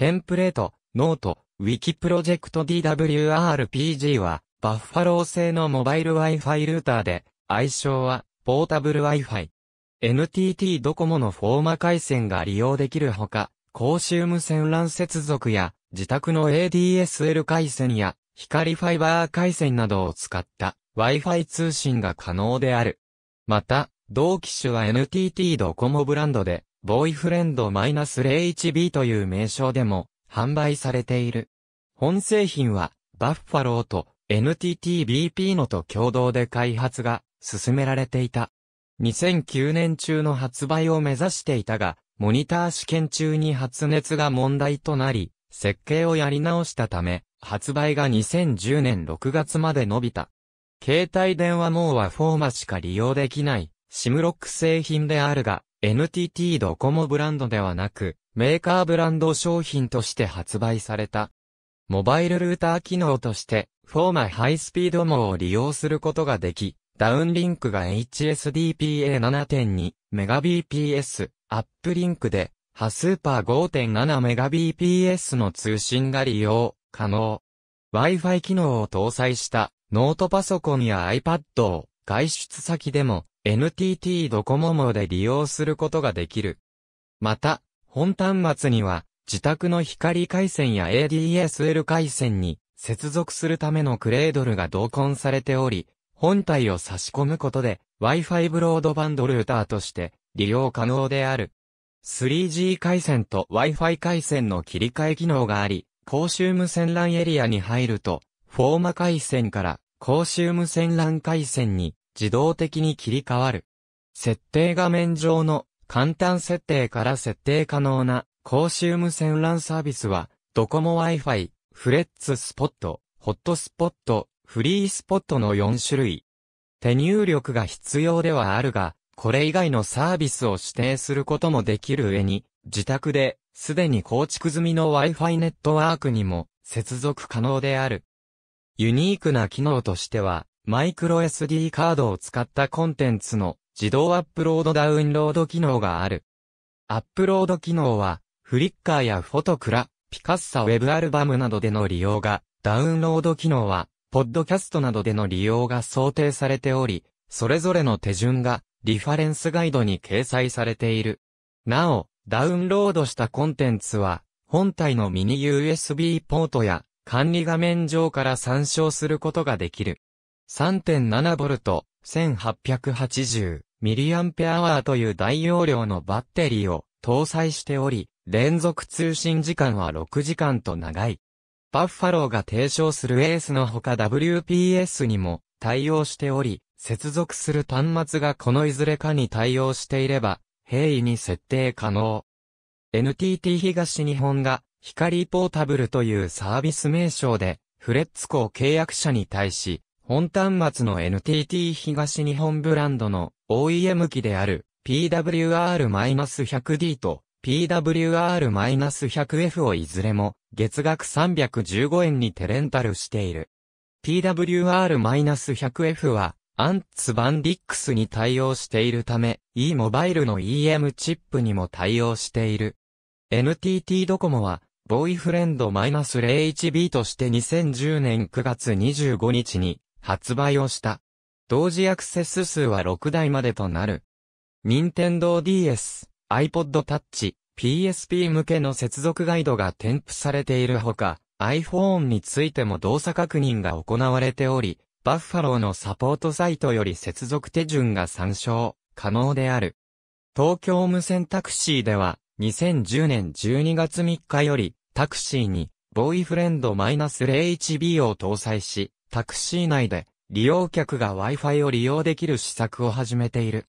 テンプレート、ノート、ウィキプロジェクト DWRPG は、バッファロー製のモバイル Wi-Fi ルーターで、愛称は、ポータブル Wi-Fi。NTT ドコモのフォーマ回線が利用できるほか、公衆無線 LAN 接続や、自宅の ADSL 回線や、光ファイバー回線などを使った Wi-Fi 通信が可能である。また、同機種は NTT ドコモブランドで、ボーイフレンド -01B という名称でも販売されている。本製品はバッファローと NTTBP のと共同で開発が進められていた。2009年中の発売を目指していたが、モニター試験中に発熱が問題となり、設計をやり直したため、発売が2010年6月まで伸びた。携帯電話網はフォーマしか利用できない、シムロック製品であるが、NTT ドコモブランドではなく、メーカーブランド商品として発売された。モバイルルーター機能として、フォーマハイスピード網を利用することができ、ダウンリンクが HSDPA7.2 Mbps、アップリンクで、ハスーパー5.7 Mbps の通信が利用可能。Wi-Fi 機能を搭載したノートパソコンや iPad を外出先でも NTT ドコモモで利用することができる。また、本端末には、自宅の光回線や ADSL 回線に接続するためのクレードルが同梱されており、本体を差し込むことで Wi-Fi ブロードバンドルーターとして利用可能である。3G 回線と Wi-Fi 回線の切り替え機能があり、公衆無線 LAN エリアに入ると、フォーマ回線から公衆無線 LAN 回線に自動的に切り替わる。設定画面上の簡単設定から設定可能な公衆無線 LAN サービスは、ドコモ Wi-Fi、フレッツスポット、ホットスポット、フリースポットの4種類。手入力が必要ではあるが、これ以外のサービスを指定することもできる上に、自宅で、すでに構築済みの Wi-Fi ネットワークにも接続可能である。ユニークな機能としては、マイクロ SD カードを使ったコンテンツの自動アップロードダウンロード機能がある。アップロード機能は、フリッカーやフォトクラ、ピカッサウェブアルバムなどでの利用が、ダウンロード機能は、ポッドキャストなどでの利用が想定されており、それぞれの手順が、リファレンスガイドに掲載されている。なお、ダウンロードしたコンテンツは、本体のミニ USB ポートや、管理画面上から参照することができる。3.7V、1880mAh という大容量のバッテリーを搭載しており、連続通信時間は6時間と長い。バッファローが提唱するエースのほか WPS にも対応しており、接続する端末がこのいずれかに対応していれば、平易に設定可能。NTT 東日本が、光ポータブルというサービス名称で、フレッツコ契約者に対し、本端末の NTT 東日本ブランドの OEM 機である PWR-100D と PWR-100F をいずれも月額315円にテレンタルしている。PWR-100F はアンツバンディックスに対応しているため e モバイルの EM チップにも対応している。NTT ドコモはボーイフレンド -01B として2010年9月25日に発売をした。同時アクセス数は6台までとなる。Nintendo DS、iPod Touch、PSP 向けの接続ガイドが添付されているほか、iPhone についても動作確認が行われており、バッファローのサポートサイトより接続手順が参照、可能である。東京無線タクシーでは、2010年12月3日より、タクシーに、ボーイフレンド -01B を搭載し、タクシー内で利用客が Wi-Fi を利用できる施策を始めている。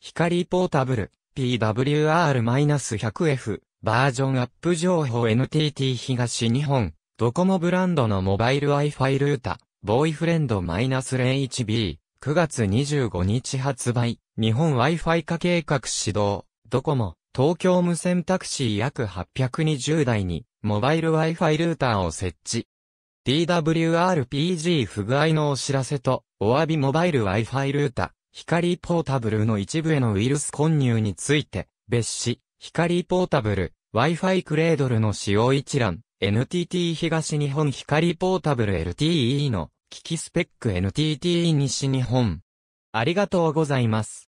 光ポータブル PWR-100F バージョンアップ情報 NTT 東日本ドコモブランドのモバイル Wi-Fi ルータボーイフレンド -01B 9月25日発売日本 Wi-Fi 化計画始動ドコモ東京無線タクシー約820台にモバイル Wi-Fi ルーターを設置 PWRPG 不具合のお知らせと、お詫びモバイル Wi-Fi ルータ、光ポータブルの一部へのウイルス混入について、別紙、光ポータブル、Wi-Fi クレードルの使用一覧、NTT 東日本光ポータブル LTE の、機器スペック NTT 西日本。ありがとうございます。